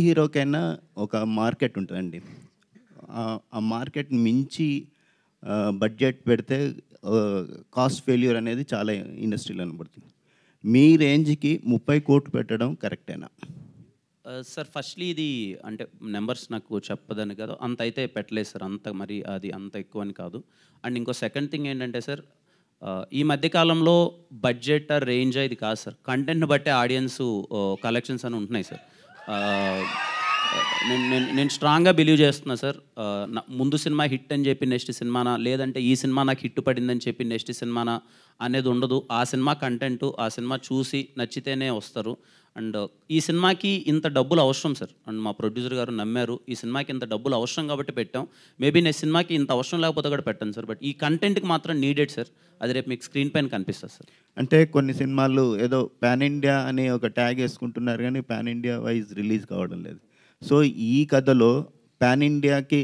హీరోకైనా ఒక మార్కెట్ ఉంటుందండి ఆ మార్కెట్ మించి బడ్జెట్ పెడితే కాస్ట్ ఫెయిల్యూర్ అనేది చాలా ఇండస్ట్రీలో కనబడుతుంది మీ రేంజ్కి ముప్పై కోట్లు పెట్టడం కరెక్టేనా సార్ ఫస్ట్లీ ఇది అంటే నెంబర్స్ నాకు చెప్పదని కాదు అంత అయితే పెట్టలేదు సార్ అంత మరి అది అంత ఎక్కువ అని కాదు అండ్ ఇంకో సెకండ్ థింగ్ ఏంటంటే సార్ ఈ మధ్యకాలంలో బడ్జెట్ రేంజ్ ఇది కాదు సార్ కంటెంట్ని బట్టే ఆడియన్స్ కలెక్షన్స్ అని ఉంటున్నాయి సార్ Uh, నేను నేను స్ట్రాంగ్గా బిలీవ్ చేస్తున్నా సార్ ముందు సినిమా హిట్ అని చెప్పి నెక్స్ట్ సినిమానా లేదంటే ఈ సినిమా నాకు హిట్ పడిందని చెప్పి నెక్స్ట్ సినిమానా అనేది ఉండదు ఆ సినిమా కంటెంట్ ఆ సినిమా చూసి నచ్చితేనే వస్తారు అండ్ ఈ సినిమాకి ఇంత డబ్బులు అవసరం సార్ అండ్ మా ప్రొడ్యూసర్ గారు నమ్మారు ఈ సినిమాకి ఇంత డబ్బులు అవసరం కాబట్టి పెట్టాం మేబీ నేను సినిమాకి ఇంత అవసరం లేకపోతే కూడా పెట్టాను సార్ బట్ ఈ కంటెంట్కి మాత్రం నీడెడ్ సార్ అది రేపు మీకు స్క్రీన్ పైన కనిపిస్తుంది సార్ అంటే కొన్ని సినిమాలు ఏదో పాన్ ఇండియా అని ఒక ట్యాగ్ వేసుకుంటున్నారు కానీ పాన్ ఇండియా వైజ్ రిలీజ్ కావడం లేదు సో ఈ కథలో పాన్ ఇండియాకి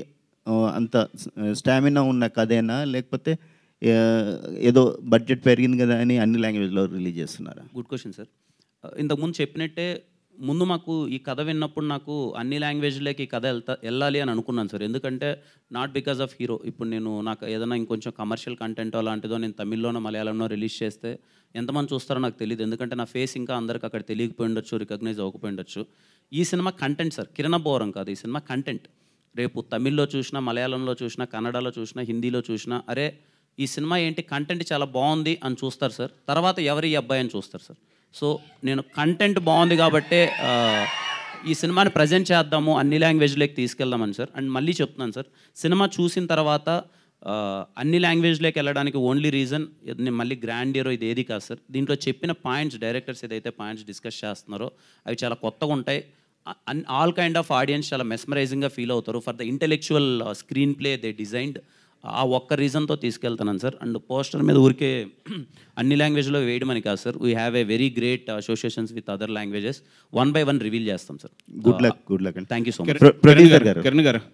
అంత స్టామినా ఉన్న కథేనా లేకపోతే ఏదో బడ్జెట్ పెరిగింది కదా అని అన్ని లాంగ్వేజ్లో రిలీజ్ చేస్తున్నారా గుడ్ క్వశ్చన్ సార్ ఇంతకుముందు చెప్పినట్టే ముందు మాకు ఈ కథ విన్నప్పుడు నాకు అన్ని లాంగ్వేజ్లోకి ఈ కథ వెళ్తా వెళ్ళాలి అని అనుకున్నాను సార్ ఎందుకంటే నాట్ బికాజ్ ఆఫ్ హీరో ఇప్పుడు నేను నాకు ఏదైనా ఇంకొంచెం కమర్షియల్ కంటెంట్ అలాంటిదో నేను తమిళ్లోనో మలయాళంలో రిలీజ్ చేస్తే ఎంతమంది చూస్తారో నాకు తెలియదు ఎందుకంటే నా ఫేస్ ఇంకా అందరికి అక్కడ తెలియకపోయి ఉండొచ్చు రికగ్నైజ్ అవ్వకపోయి ఉండొచ్చు ఈ సినిమా కంటెంట్ సార్ కిరణ బోరం కాదు ఈ సినిమా కంటెంట్ రేపు తమిళ్లో చూసినా మలయాళంలో చూసినా కన్నడలో చూసినా హిందీలో చూసినా అరే ఈ సినిమా ఏంటి కంటెంట్ చాలా బాగుంది అని చూస్తారు సార్ తర్వాత ఎవరి అబ్బాయి అని చూస్తారు సార్ సో నేను కంటెంట్ బాగుంది కాబట్టే ఈ సినిమాని ప్రజెంట్ చేద్దాము అన్ని లాంగ్వేజ్లోకి తీసుకెళ్దామని సార్ అండ్ మళ్ళీ చెప్తున్నాను సార్ సినిమా చూసిన తర్వాత అన్ని లాంగ్వేజ్లోకి వెళ్ళడానికి ఓన్లీ రీజన్ నేను మళ్ళీ గ్రాండ్ హీరో ఇది ఏది కాదు సార్ దీంట్లో చెప్పిన పాయింట్స్ డైరెక్టర్స్ ఏదైతే పాయింట్స్ డిస్కస్ చేస్తున్నారో అవి చాలా కొత్తగా ఉంటాయి ఆల్ కైండ్ ఆఫ్ ఆడియన్స్ చాలా మెస్మరైజింగ్గా ఫీల్ అవుతారు for the intellectual screen play they designed ఆ ఒక్క రీజన్తో తీసుకెళ్తున్నాను సార్ అండ్ పోస్టర్ మీద ఊరికే అన్ని లాంగ్వేజ్లో వేయడం అని కాదు sir we have a very great associations with other languages one by one reveal చేస్తాం sir good luck good luck thank you so much గారు కిరణ్ గారు